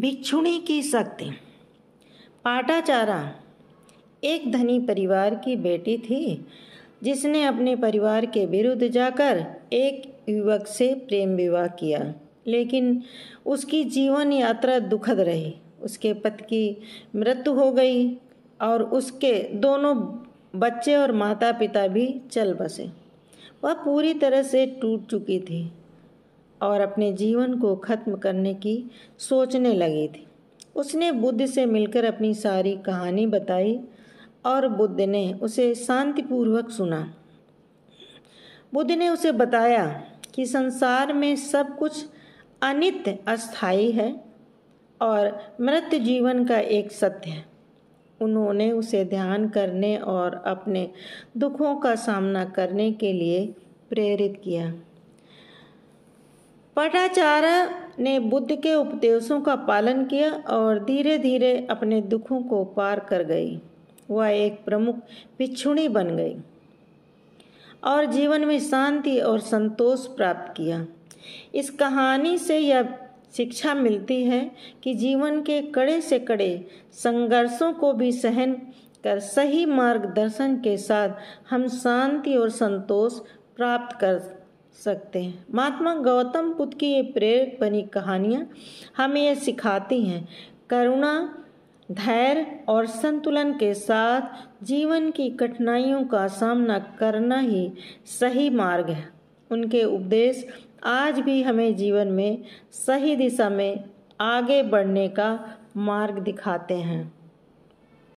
भिक्षुणी की शक्ति पाटाचारा एक धनी परिवार की बेटी थी जिसने अपने परिवार के विरुद्ध जाकर एक युवक से प्रेम विवाह किया लेकिन उसकी जीवन यात्रा दुखद रही उसके पति की मृत्यु हो गई और उसके दोनों बच्चे और माता पिता भी चल बसे वह पूरी तरह से टूट चुकी थी और अपने जीवन को खत्म करने की सोचने लगी थी उसने बुद्ध से मिलकर अपनी सारी कहानी बताई और बुद्ध ने उसे शांतिपूर्वक सुना बुद्ध ने उसे बताया कि संसार में सब कुछ अनित्य अस्थाई है और मृत जीवन का एक सत्य है उन्होंने उसे ध्यान करने और अपने दुखों का सामना करने के लिए प्रेरित किया पटाचार्य ने बुद्ध के उपदेशों का पालन किया और धीरे धीरे अपने दुखों को पार कर गई वह एक प्रमुख पिछुणी बन गई और जीवन में शांति और संतोष प्राप्त किया इस कहानी से यह शिक्षा मिलती है कि जीवन के कड़े से कड़े संघर्षों को भी सहन कर सही मार्गदर्शन के साथ हम शांति और संतोष प्राप्त कर सकते हैं महात्मा गौतम बुद्ध की ये प्रेरक बनी कहानियाँ हमें यह सिखाती हैं करुणा धैर्य और संतुलन के साथ जीवन की कठिनाइयों का सामना करना ही सही मार्ग है उनके उपदेश आज भी हमें जीवन में सही दिशा में आगे बढ़ने का मार्ग दिखाते हैं